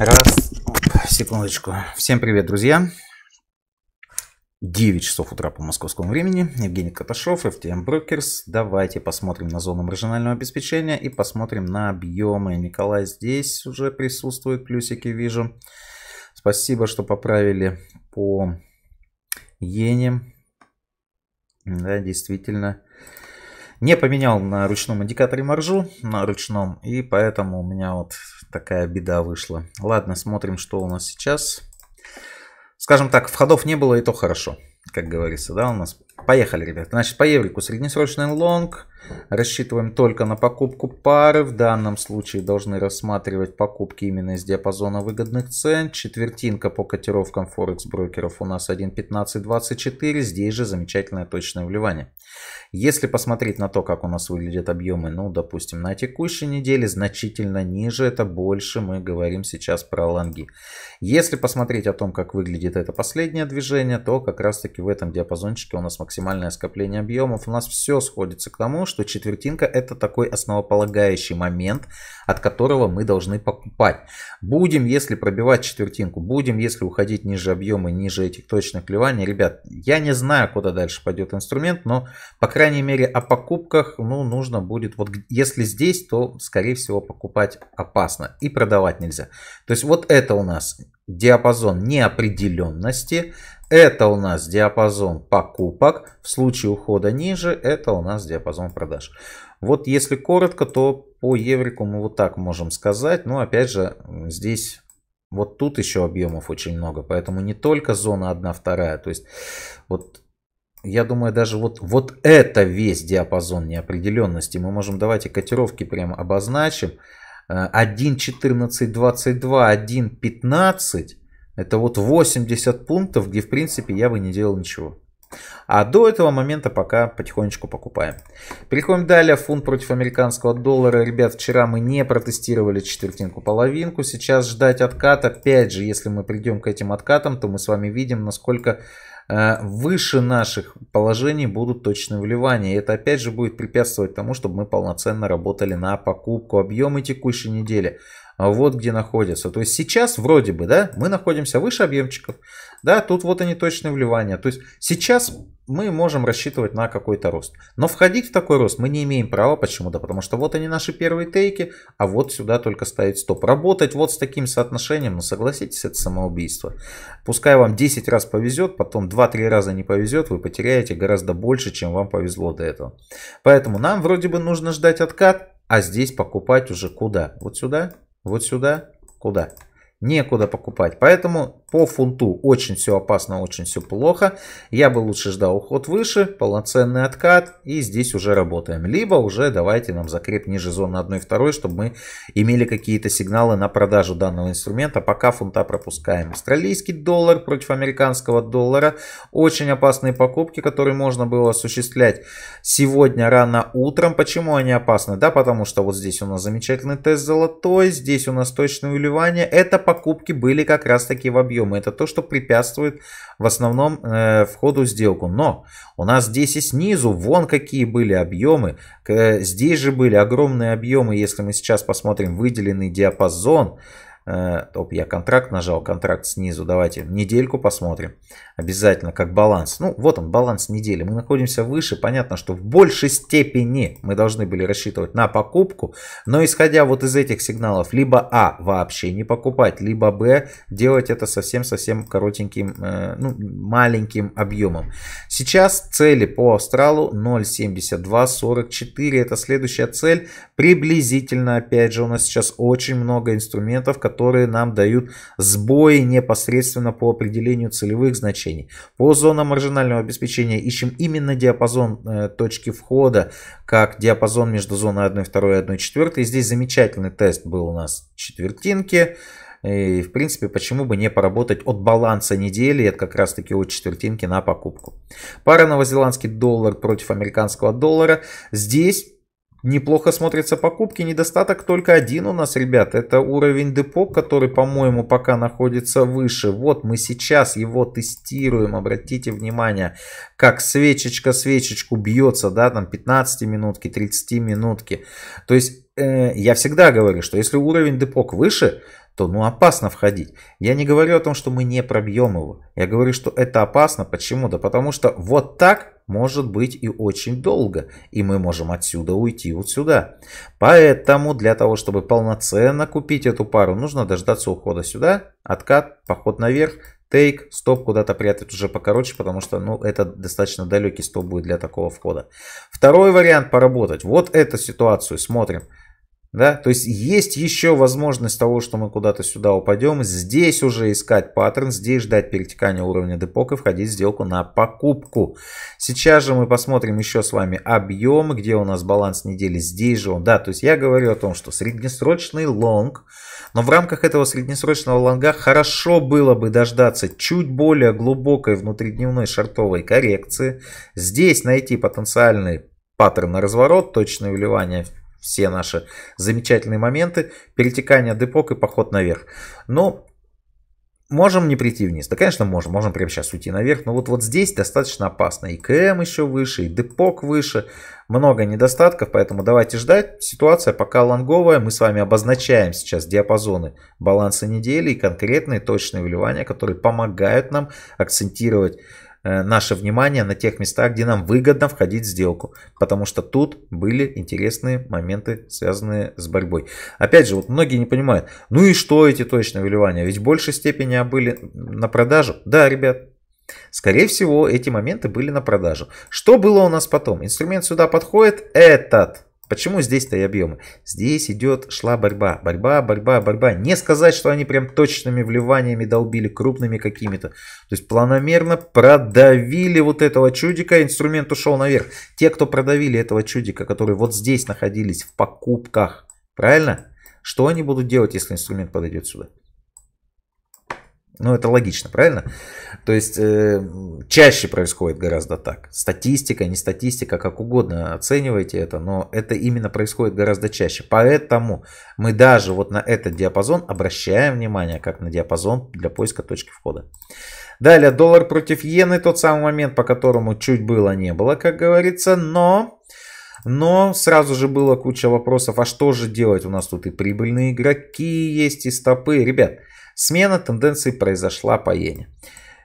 Раз, секундочку. Всем привет, друзья. 9 часов утра по московскому времени. Евгений Каташов, FTM Brokers. Давайте посмотрим на зону маржинального обеспечения и посмотрим на объемы. Николай здесь уже присутствует, плюсики вижу. Спасибо, что поправили по иене. Да, действительно. Не поменял на ручном индикаторе маржу, на ручном, и поэтому у меня вот такая беда вышла. Ладно, смотрим, что у нас сейчас. Скажем так, входов не было, и то хорошо, как говорится, да, у нас Поехали, ребят. Значит, по еврику среднесрочный лонг. Рассчитываем только на покупку пары. В данном случае должны рассматривать покупки именно из диапазона выгодных цен. Четвертинка по котировкам форекс-брокеров у нас 1.1524. Здесь же замечательное точное вливание. Если посмотреть на то, как у нас выглядят объемы, ну, допустим, на текущей неделе, значительно ниже, это больше мы говорим сейчас про лонги. Если посмотреть о том, как выглядит это последнее движение, то как раз таки в этом диапазончике у нас максимально максимальное скопление объемов, у нас все сходится к тому, что четвертинка это такой основополагающий момент, от которого мы должны покупать. Будем, если пробивать четвертинку, будем, если уходить ниже объема, ниже этих точных клеваний. Ребят, я не знаю, куда дальше пойдет инструмент, но, по крайней мере, о покупках, ну, нужно будет, вот если здесь, то, скорее всего, покупать опасно и продавать нельзя. То есть вот это у нас диапазон неопределенности, это у нас диапазон покупок. В случае ухода ниже, это у нас диапазон продаж. Вот если коротко, то по еврику мы вот так можем сказать. Но опять же, здесь вот тут еще объемов очень много. Поэтому не только зона 1, 2. То есть вот я думаю, даже вот, вот это весь диапазон неопределенности. Мы можем, давайте котировки прямо обозначим. 1.14.22, э, 1.15. Это вот 80 пунктов, где, в принципе, я бы не делал ничего. А до этого момента пока потихонечку покупаем. Переходим далее. Фунт против американского доллара. Ребят, вчера мы не протестировали четвертинку-половинку. Сейчас ждать отката. Опять же, если мы придем к этим откатам, то мы с вами видим, насколько э, выше наших положений будут точные вливания. И это опять же будет препятствовать тому, чтобы мы полноценно работали на покупку объемы текущей недели. А вот где находятся. То есть сейчас вроде бы, да, мы находимся выше объемчиков, да, тут вот они точные вливания. То есть сейчас мы можем рассчитывать на какой-то рост. Но входить в такой рост мы не имеем права почему-то, потому что вот они наши первые тейки, а вот сюда только ставить стоп. Работать вот с таким соотношением, ну согласитесь, это самоубийство. Пускай вам 10 раз повезет, потом 2-3 раза не повезет, вы потеряете гораздо больше, чем вам повезло до этого. Поэтому нам вроде бы нужно ждать откат, а здесь покупать уже куда? Вот сюда? Вот сюда? Куда? некуда покупать. Поэтому по фунту очень все опасно, очень все плохо. Я бы лучше ждал уход выше, полноценный откат и здесь уже работаем. Либо уже давайте нам закреп ниже зоны 1,2, чтобы мы имели какие-то сигналы на продажу данного инструмента. Пока фунта пропускаем. Австралийский доллар против американского доллара. Очень опасные покупки, которые можно было осуществлять сегодня рано утром. Почему они опасны? Да, потому что вот здесь у нас замечательный тест золотой, здесь у нас точное выливание. Это покупки были как раз таки в объемы, Это то, что препятствует в основном э, входу сделку. Но у нас здесь и снизу, вон какие были объемы. Э, здесь же были огромные объемы, если мы сейчас посмотрим выделенный диапазон. Э, топ, я контракт нажал, контракт снизу, давайте недельку посмотрим. Обязательно, как баланс. Ну, вот он, баланс недели. Мы находимся выше, понятно, что в большей степени мы должны были рассчитывать на покупку, но исходя вот из этих сигналов, либо А, вообще не покупать, либо Б, делать это совсем-совсем коротеньким, э, ну, маленьким объемом. Сейчас цели по Австралу 0.7244, это следующая цель. Приблизительно, опять же, у нас сейчас очень много инструментов, которые которые нам дают сбои непосредственно по определению целевых значений. По зонам маржинального обеспечения ищем именно диапазон э, точки входа, как диапазон между зоной 1, 2 и 1, 4. Здесь замечательный тест был у нас четвертинки. И, в принципе, почему бы не поработать от баланса недели, это как раз-таки от четвертинки на покупку. Пара новозеландский доллар против американского доллара. Здесь Неплохо смотрятся покупки, недостаток только один у нас, ребят. Это уровень депо, который, по-моему, пока находится выше. Вот мы сейчас его тестируем, обратите внимание, как свечечка свечечку бьется, да, там 15 минутки, 30 минутки. То есть э, я всегда говорю, что если уровень депо выше, то ну опасно входить. Я не говорю о том, что мы не пробьем его. Я говорю, что это опасно. Почему? Да потому что вот так может быть и очень долго. И мы можем отсюда уйти вот сюда. Поэтому для того, чтобы полноценно купить эту пару, нужно дождаться ухода сюда, откат, поход наверх, тейк, стоп куда-то прятать уже покороче, потому что ну, это достаточно далекий стоп будет для такого входа. Второй вариант поработать. Вот эту ситуацию смотрим. Да? То есть есть еще возможность того, что мы куда-то сюда упадем. Здесь уже искать паттерн, здесь ждать перетекания уровня депок и входить в сделку на покупку. Сейчас же мы посмотрим еще с вами объем, где у нас баланс недели. Здесь же он, да, то есть я говорю о том, что среднесрочный лонг, но в рамках этого среднесрочного лонга хорошо было бы дождаться чуть более глубокой внутридневной шартовой коррекции. Здесь найти потенциальный паттерн на разворот, точное вливание в все наши замечательные моменты. Перетекание депок и поход наверх. Но Можем не прийти вниз. Да, конечно, можем. Можем прямо сейчас уйти наверх. Но вот, вот здесь достаточно опасно. И КМ еще выше, и депок выше. Много недостатков, поэтому давайте ждать. Ситуация пока лонговая. Мы с вами обозначаем сейчас диапазоны баланса недели и конкретные точные вливания, которые помогают нам акцентировать Э, наше внимание на тех местах, где нам выгодно входить в сделку, потому что тут были интересные моменты, связанные с борьбой. Опять же, вот многие не понимают, ну и что эти точные выливания, ведь в большей степени а были на продажу. Да, ребят, Скорее всего, эти моменты были на продажу. Что было у нас потом? Инструмент сюда подходит, этот Почему здесь-то и объемы? Здесь идет, шла борьба, борьба, борьба, борьба. Не сказать, что они прям точными вливаниями долбили, крупными какими-то. То есть планомерно продавили вот этого чудика, инструмент ушел наверх. Те, кто продавили этого чудика, которые вот здесь находились в покупках, правильно? Что они будут делать, если инструмент подойдет сюда? Ну, это логично, правильно? То есть э, чаще происходит гораздо так. Статистика, не статистика, как угодно оценивайте это, но это именно происходит гораздо чаще. Поэтому мы даже вот на этот диапазон обращаем внимание, как на диапазон для поиска точки входа. Далее, доллар против иены, тот самый момент, по которому чуть было не было, как говорится, но... Но сразу же было куча вопросов, а что же делать? У нас тут и прибыльные игроки есть, и стопы. Ребят, Смена тенденции произошла по иене.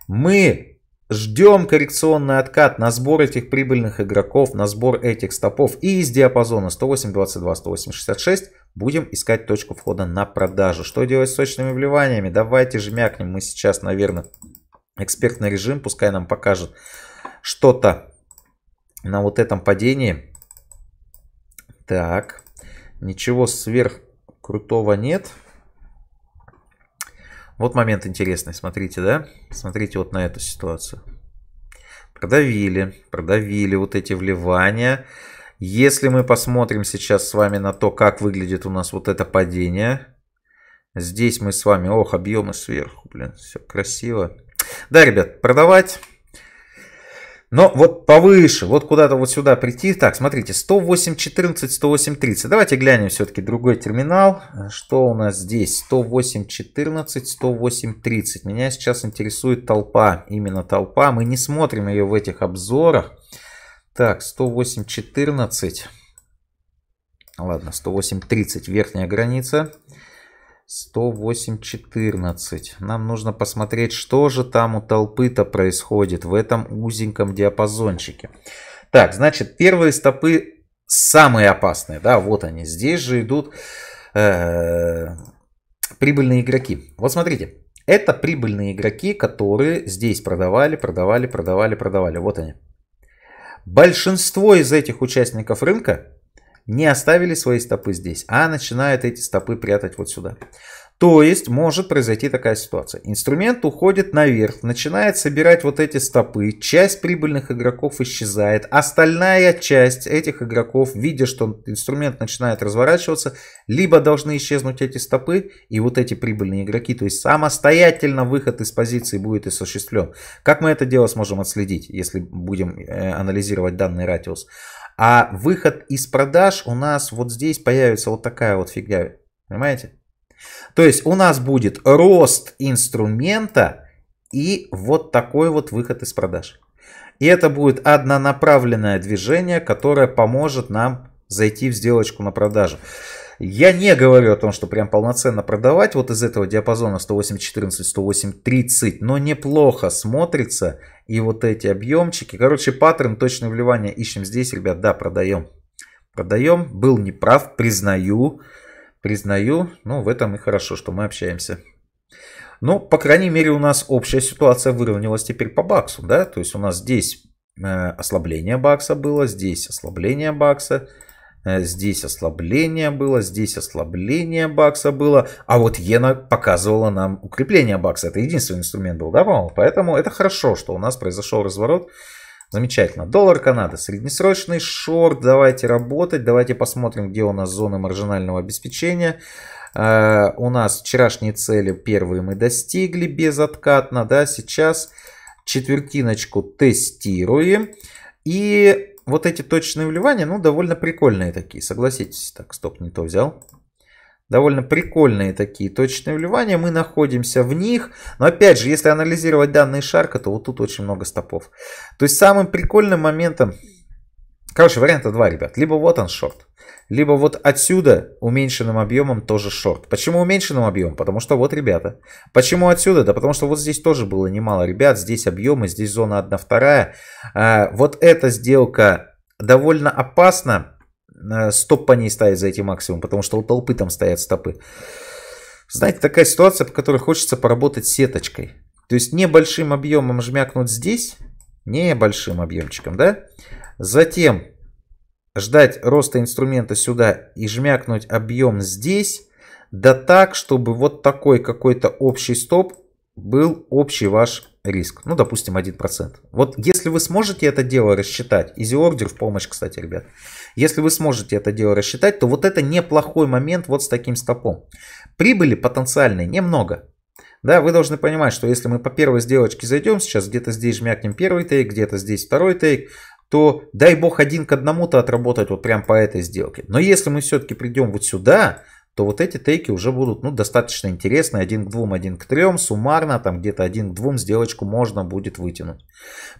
Мы ждем коррекционный откат на сбор этих прибыльных игроков, на сбор этих стопов и из диапазона 108.22-108.66 будем искать точку входа на продажу. Что делать с сочными вливаниями? Давайте жмякнем. мы сейчас, наверное, экспертный режим, пускай нам покажет что-то на вот этом падении. Так, ничего сверх крутого нет. Вот момент интересный, смотрите, да? Смотрите вот на эту ситуацию. Продавили, продавили вот эти вливания. Если мы посмотрим сейчас с вами на то, как выглядит у нас вот это падение. Здесь мы с вами, ох, объемы сверху, блин, все красиво. Да, ребят, продавать. Но вот повыше, вот куда-то вот сюда прийти. Так, смотрите, 108.14, 108.30. Давайте глянем все-таки другой терминал. Что у нас здесь? 108.14, 108.30. Меня сейчас интересует толпа, именно толпа. Мы не смотрим ее в этих обзорах. Так, 108.14. Ладно, 108.30, верхняя граница. 108.14. Нам нужно посмотреть, что же там у толпы-то происходит в этом узеньком диапазончике. Так, значит, первые стопы самые опасные. Да, вот они. Здесь же идут э, прибыльные игроки. Вот смотрите. Это прибыльные игроки, которые здесь продавали, продавали, продавали, продавали. Вот они. Большинство из этих участников рынка не оставили свои стопы здесь, а начинают эти стопы прятать вот сюда. То есть может произойти такая ситуация. Инструмент уходит наверх, начинает собирать вот эти стопы, часть прибыльных игроков исчезает, остальная часть этих игроков, видя, что инструмент начинает разворачиваться, либо должны исчезнуть эти стопы и вот эти прибыльные игроки, то есть самостоятельно выход из позиции будет осуществлен. Как мы это дело сможем отследить, если будем э, анализировать данный ратиус? А выход из продаж у нас вот здесь появится вот такая вот фигня. Понимаете? То есть у нас будет рост инструмента и вот такой вот выход из продаж. И это будет однонаправленное движение, которое поможет нам зайти в сделочку на продажу. Я не говорю о том, что прям полноценно продавать вот из этого диапазона 108.14, 108.30, но неплохо смотрится. И вот эти объемчики. Короче, паттерн точное вливание ищем здесь, ребят. Да, продаем. Продаем. Был неправ, признаю. Признаю. Ну, в этом и хорошо, что мы общаемся. Ну, по крайней мере, у нас общая ситуация выровнялась теперь по баксу, да? То есть у нас здесь э, ослабление бакса было, здесь ослабление бакса. Э, здесь ослабление было, здесь ослабление бакса было. А вот иена показывала нам укрепление бакса. Это единственный инструмент был, да, по-моему? Поэтому это хорошо, что у нас произошел разворот. Замечательно. Доллар Канады. Среднесрочный шорт. Давайте работать. Давайте посмотрим, где у нас зоны маржинального обеспечения. Э, у нас вчерашние цели первые мы достигли безоткатно. Да, сейчас четвертиночку тестируем. И вот эти точные вливания, ну, довольно прикольные такие, согласитесь. Так, стоп, не то взял. Довольно прикольные такие точечные вливания, мы находимся в них. Но опять же, если анализировать данные Шарка, то вот тут очень много стопов. То есть самым прикольным моментом... Короче, варианта два, ребят. Либо вот он шорт, либо вот отсюда уменьшенным объемом тоже шорт. Почему уменьшенным объемом? Потому что вот, ребята. Почему отсюда? Да потому что вот здесь тоже было немало ребят. Здесь объемы, здесь зона 1-2. А, вот эта сделка довольно опасна. А, стоп по ней ставить за эти максимум, потому что у толпы там стоят стопы. Знаете, такая ситуация, по которой хочется поработать сеточкой. То есть небольшим объемом жмякнуть здесь, небольшим объемчиком, да? Затем ждать роста инструмента сюда и жмякнуть объем здесь, да так, чтобы вот такой какой-то общий стоп был общий ваш риск. Ну, допустим, 1%. Вот если вы сможете это дело рассчитать, easy order в помощь, кстати, ребят. Если вы сможете это дело рассчитать, то вот это неплохой момент вот с таким стопом. Прибыли потенциальной немного. Да, вы должны понимать, что если мы по первой сделочке зайдем, сейчас где-то здесь жмякнем первый тейк, где-то здесь второй тейк, то дай бог один к одному-то отработать вот прям по этой сделке. Но если мы все-таки придем вот сюда, то вот эти тейки уже будут ну, достаточно интересные Один к двум, один к трем. Суммарно там где-то один к двум сделочку можно будет вытянуть.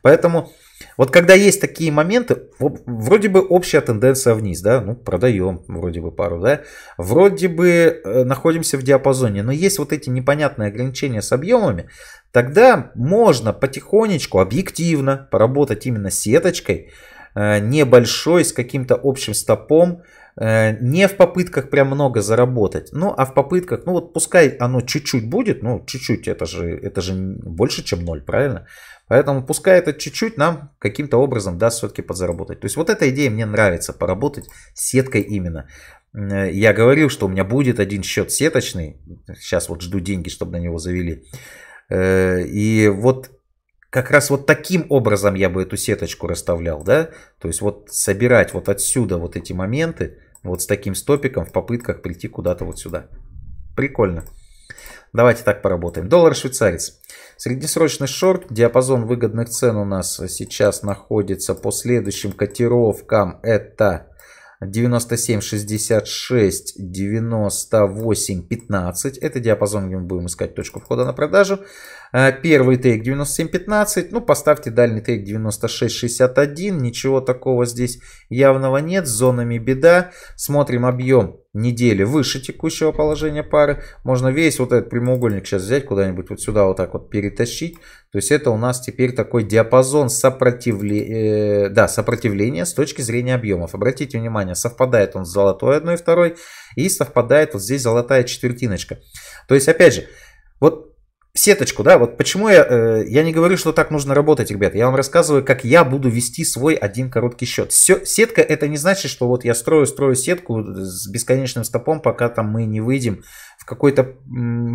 Поэтому вот когда есть такие моменты, вроде бы общая тенденция вниз, да, ну продаем вроде бы пару, да, вроде бы э, находимся в диапазоне, но есть вот эти непонятные ограничения с объемами, тогда можно потихонечку, объективно поработать именно сеточкой, э, небольшой, с каким-то общим стопом, Э, не в попытках прям много заработать, ну а в попытках, ну вот пускай оно чуть-чуть будет, ну чуть-чуть, это же, это же больше, чем ноль, правильно? Поэтому пускай это чуть-чуть нам каким-то образом даст все-таки подзаработать. То есть вот эта идея мне нравится, поработать с сеткой именно. Э, я говорил, что у меня будет один счет сеточный, сейчас вот жду деньги, чтобы на него завели. Э, и вот как раз вот таким образом я бы эту сеточку расставлял, да, то есть вот собирать вот отсюда вот эти моменты, вот с таким стопиком в попытках прийти куда-то вот сюда. Прикольно. Давайте так поработаем. Доллар-швейцарец. Среднесрочный шорт. Диапазон выгодных цен у нас сейчас находится по следующим котировкам. Это 97, 66, 98, 15. Это диапазон, где мы будем искать точку входа на продажу. А, первый тейк 97.15, ну поставьте дальний тейк 96.61, ничего такого здесь явного нет, с зонами беда. Смотрим объем недели выше текущего положения пары. Можно весь вот этот прямоугольник сейчас взять куда-нибудь вот сюда вот так вот перетащить. То есть это у нас теперь такой диапазон сопротивле... Э, да, сопротивления с точки зрения объемов. Обратите внимание, совпадает он с золотой одной и второй, и совпадает вот здесь золотая четвертиночка. То есть опять же, вот сеточку, да, вот почему я, э, я не говорю, что так нужно работать, ребят, я вам рассказываю, как я буду вести свой один короткий счет. Все, сетка это не значит, что вот я строю, строю сетку с бесконечным стопом, пока там мы не выйдем в какой-то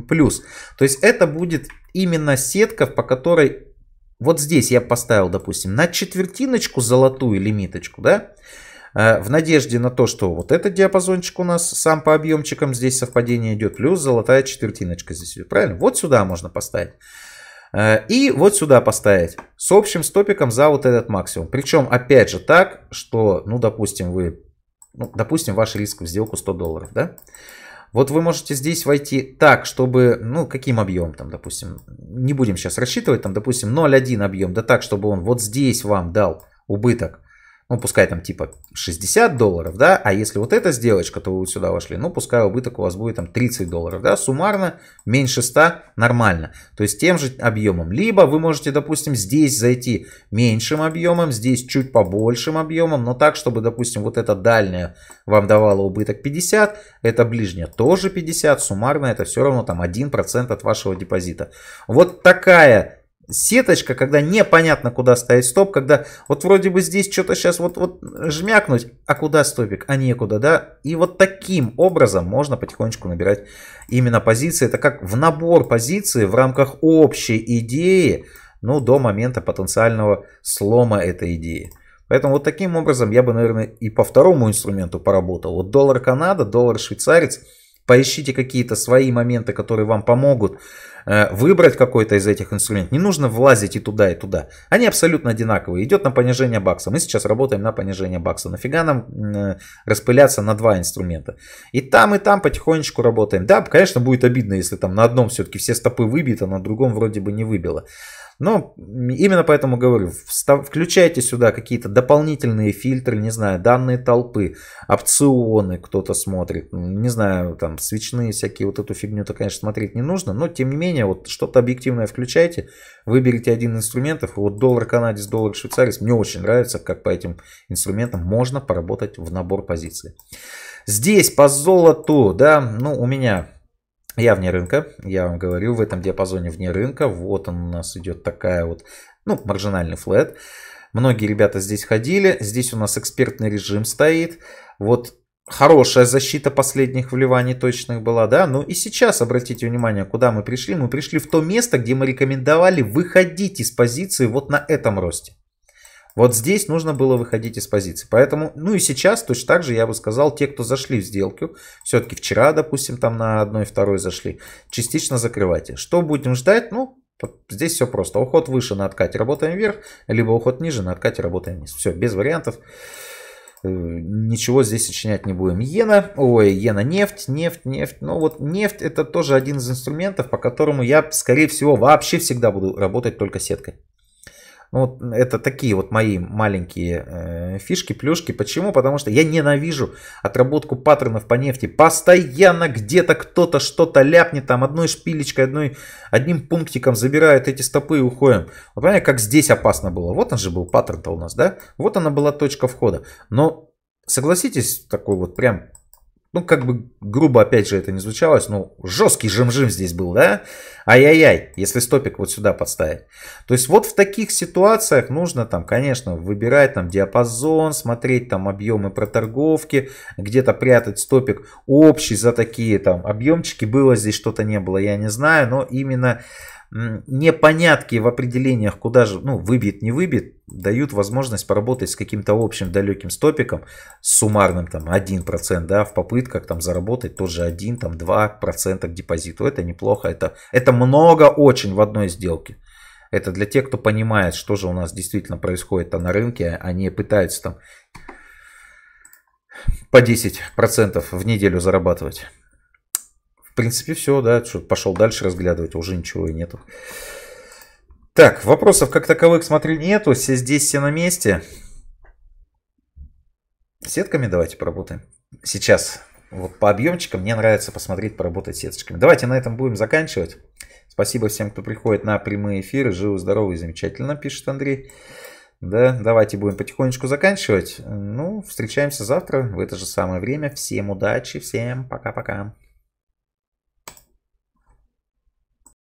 плюс. То есть это будет именно сетка, по которой вот здесь я поставил, допустим, на четвертиночку золотую лимиточку, да, Э, в надежде на то, что вот этот диапазончик у нас сам по объемчикам здесь совпадение идет, плюс золотая четвертиночка здесь идет, правильно? Вот сюда можно поставить. Э, и вот сюда поставить с общим стопиком за вот этот максимум. Причем, опять же, так, что, ну, допустим, вы, ну, допустим, ваш риск в сделку 100 долларов, да? Вот вы можете здесь войти так, чтобы, ну, каким объем там, допустим, не будем сейчас рассчитывать, там, допустим, 0,1 объем, да так, чтобы он вот здесь вам дал убыток ну, пускай там типа 60 долларов, да, а если вот эта сделочка, то вы сюда вошли, ну, пускай убыток у вас будет там 30 долларов, да, суммарно меньше 100 нормально, то есть тем же объемом. Либо вы можете, допустим, здесь зайти меньшим объемом, здесь чуть побольшим объемом, но так, чтобы, допустим, вот это дальняя вам давала убыток 50, это ближняя тоже 50, суммарно это все равно там 1% от вашего депозита. Вот такая сеточка, когда непонятно, куда ставить стоп, когда вот вроде бы здесь что-то сейчас вот, вот жмякнуть, а куда стопик, а некуда, да? И вот таким образом можно потихонечку набирать именно позиции. Это как в набор позиций в рамках общей идеи, ну, до момента потенциального слома этой идеи. Поэтому вот таким образом я бы, наверное, и по второму инструменту поработал. Вот доллар Канада, доллар швейцарец. Поищите какие-то свои моменты, которые вам помогут Э, выбрать какой-то из этих инструментов. Не нужно влазить и туда, и туда. Они абсолютно одинаковые. Идет на понижение бакса. Мы сейчас работаем на понижение бакса. Нафига нам э, распыляться на два инструмента? И там, и там потихонечку работаем. Да, конечно, будет обидно, если там на одном все-таки все стопы выбито, на другом вроде бы не выбило. Но именно поэтому говорю, включайте сюда какие-то дополнительные фильтры, не знаю, данные толпы, опционы кто-то смотрит, не знаю, там, свечные всякие, вот эту фигню-то, конечно, смотреть не нужно, но, тем не менее, вот что-то объективное включайте, выберите один инструмент, вот доллар канадец, доллар швейцарец, мне очень нравится, как по этим инструментам можно поработать в набор позиций. Здесь по золоту, да, ну, у меня я вне рынка, я вам говорю в этом диапазоне вне рынка. Вот он у нас идет такая вот, ну, маржинальный флет. Многие ребята здесь ходили. Здесь у нас экспертный режим стоит. Вот хорошая защита последних вливаний точных была, да. Ну и сейчас, обратите внимание, куда мы пришли. Мы пришли в то место, где мы рекомендовали выходить из позиции вот на этом росте. Вот здесь нужно было выходить из позиции. Поэтому, ну и сейчас точно так же я бы сказал, те, кто зашли в сделку, все-таки вчера, допустим, там на одной, второй зашли, частично закрывайте. Что будем ждать? Ну, Здесь все просто. Уход выше на откате работаем вверх, либо уход ниже на откате работаем вниз. Все, без вариантов. Э, ничего здесь сочинять не будем. Иена, ой, иена нефть, нефть, нефть. Но ну вот нефть это тоже один из инструментов, по которому я, скорее всего, вообще всегда буду работать только сеткой. Ну, вот это такие вот мои маленькие э, фишки, плюшки. Почему? Потому что я ненавижу отработку паттернов по нефти. Постоянно где-то кто-то что-то ляпнет, там одной шпилечкой, одной, одним пунктиком забирают эти стопы и уходим. Вы понимаете, как здесь опасно было? Вот он же был паттерн-то у нас, да? Вот она была точка входа. Но согласитесь, такой вот прям ну, как бы грубо, опять же, это не звучалось, но жесткий жим-жим здесь был, да? Ай-яй-яй, если стопик вот сюда подставить. То есть вот в таких ситуациях нужно там, конечно, выбирать там диапазон, смотреть там объемы проторговки, где-то прятать стопик общий за такие там объемчики. Было здесь что-то не было, я не знаю, но именно непонятки в определениях, куда же, ну, выбит, не выбит, дают возможность поработать с каким-то общим далеким стопиком, с суммарным там 1%, да, в попытках там заработать тот же 1, там 2% к депозиту. Это неплохо, это, это много очень в одной сделке. Это для тех, кто понимает, что же у нас действительно происходит на рынке, они пытаются там по 10% в неделю зарабатывать принципе, все, да, что пошел дальше разглядывать, а уже ничего и нету. Так, вопросов как таковых, смотрю, нету. Все здесь, все на месте. Сетками давайте поработаем. Сейчас вот по объемчикам мне нравится посмотреть, поработать сеточками. Давайте на этом будем заканчивать. Спасибо всем, кто приходит на прямые эфиры. Живы, здоровы и замечательно, пишет Андрей. Да, давайте будем потихонечку заканчивать. Ну, встречаемся завтра в это же самое время. Всем удачи, всем пока-пока.